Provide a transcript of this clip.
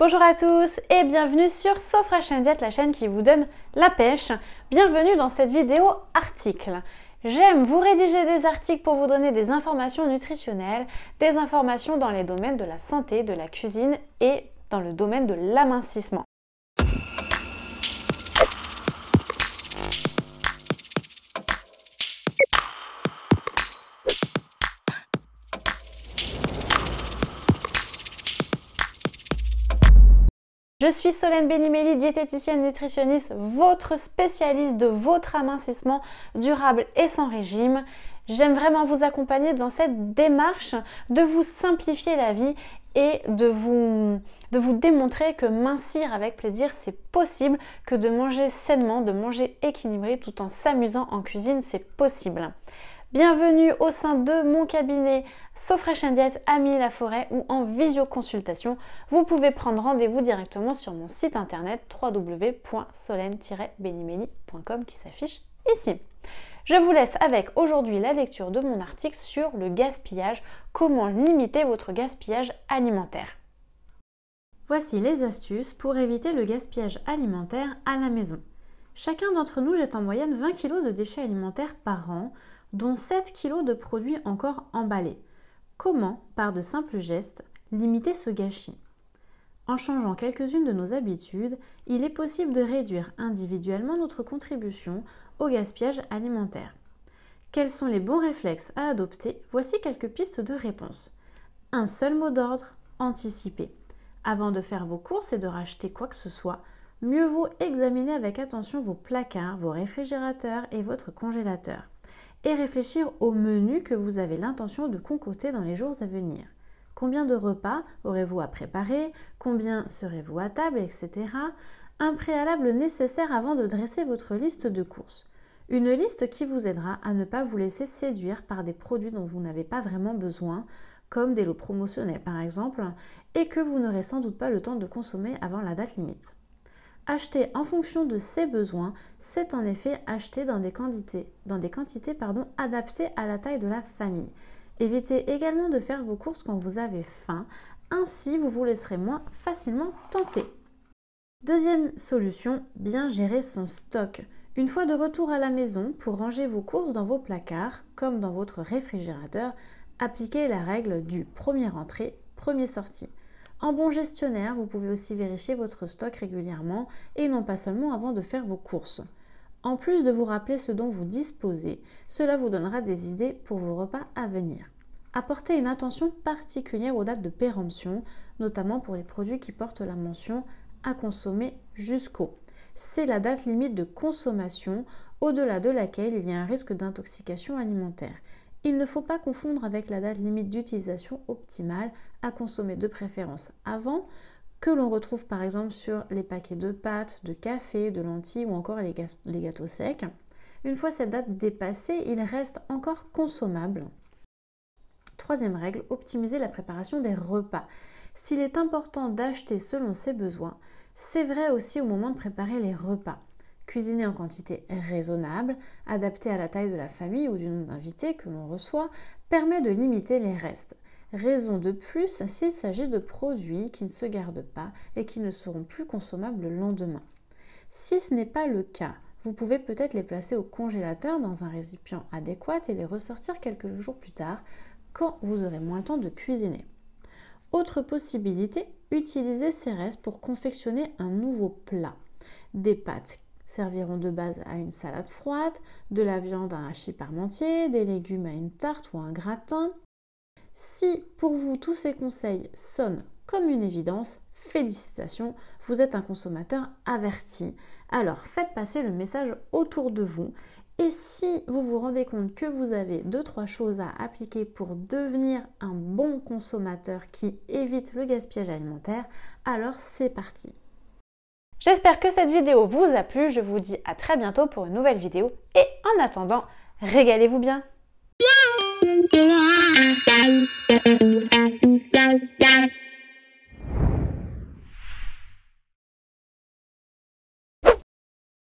Bonjour à tous et bienvenue sur SoFresh Diet, la chaîne qui vous donne la pêche. Bienvenue dans cette vidéo article. J'aime vous rédiger des articles pour vous donner des informations nutritionnelles, des informations dans les domaines de la santé, de la cuisine et dans le domaine de l'amincissement. Je suis Solène Benimeli, diététicienne nutritionniste, votre spécialiste de votre amincissement durable et sans régime. J'aime vraiment vous accompagner dans cette démarche de vous simplifier la vie et de vous démontrer que mincir avec plaisir, c'est possible, que de manger sainement, de manger équilibré tout en s'amusant en cuisine, c'est possible. Bienvenue au sein de mon cabinet Sofresh amis la forêt ou en visioconsultation. Vous pouvez prendre rendez-vous directement sur mon site internet wwwsolene benimelicom qui s'affiche ici. Je vous laisse avec aujourd'hui la lecture de mon article sur le gaspillage, comment limiter votre gaspillage alimentaire. Voici les astuces pour éviter le gaspillage alimentaire à la maison. Chacun d'entre nous jette en moyenne 20 kg de déchets alimentaires par an, dont 7 kg de produits encore emballés. Comment, par de simples gestes, limiter ce gâchis En changeant quelques-unes de nos habitudes, il est possible de réduire individuellement notre contribution au gaspillage alimentaire. Quels sont les bons réflexes à adopter Voici quelques pistes de réponse. Un seul mot d'ordre, anticiper. Avant de faire vos courses et de racheter quoi que ce soit, mieux vaut examiner avec attention vos placards, vos réfrigérateurs et votre congélateur et réfléchir au menu que vous avez l'intention de concocter dans les jours à venir. Combien de repas aurez-vous à préparer Combien serez-vous à table, etc. Un préalable nécessaire avant de dresser votre liste de courses. Une liste qui vous aidera à ne pas vous laisser séduire par des produits dont vous n'avez pas vraiment besoin, comme des lots promotionnels par exemple, et que vous n'aurez sans doute pas le temps de consommer avant la date limite. Acheter en fonction de ses besoins, c'est en effet acheter dans des quantités, dans des quantités pardon, adaptées à la taille de la famille. Évitez également de faire vos courses quand vous avez faim, ainsi vous vous laisserez moins facilement tenter. Deuxième solution, bien gérer son stock. Une fois de retour à la maison, pour ranger vos courses dans vos placards, comme dans votre réfrigérateur, appliquez la règle du premier entrée, premier sorti. En bon gestionnaire, vous pouvez aussi vérifier votre stock régulièrement et non pas seulement avant de faire vos courses. En plus de vous rappeler ce dont vous disposez, cela vous donnera des idées pour vos repas à venir. Apportez une attention particulière aux dates de péremption, notamment pour les produits qui portent la mention à consommer jusqu'au. C'est la date limite de consommation au-delà de laquelle il y a un risque d'intoxication alimentaire. Il ne faut pas confondre avec la date limite d'utilisation optimale à consommer de préférence avant, que l'on retrouve par exemple sur les paquets de pâtes, de café, de lentilles ou encore les, gâteaux secs. Une fois cette date dépassée, il reste encore consommable. Troisième règle, optimiser la préparation des repas. S'il est important d'acheter selon ses besoins, c'est vrai aussi au moment de préparer les repas cuisiner en quantité raisonnable, adaptée à la taille de la famille ou du nombre d'invités que l'on reçoit, permet de limiter les restes. Raison de plus s'il s'agit de produits qui ne se gardent pas et qui ne seront plus consommables le lendemain. Si ce n'est pas le cas, vous pouvez peut-être les placer au congélateur dans un récipient adéquat et les ressortir quelques jours plus tard quand vous aurez moins de temps de cuisiner. Autre possibilité, utiliser ces restes pour confectionner un nouveau plat. Des pâtes serviront de base à une salade froide, de la viande à un hachis parmentier, des légumes à une tarte ou un gratin. Si pour vous tous ces conseils sonnent comme une évidence, félicitations, vous êtes un consommateur averti. Alors faites passer le message autour de vous et si vous vous rendez compte que vous avez deux trois choses à appliquer pour devenir un bon consommateur qui évite le gaspillage alimentaire, alors c'est parti. J'espère que cette vidéo vous a plu, je vous dis à très bientôt pour une nouvelle vidéo et en attendant, régalez-vous bien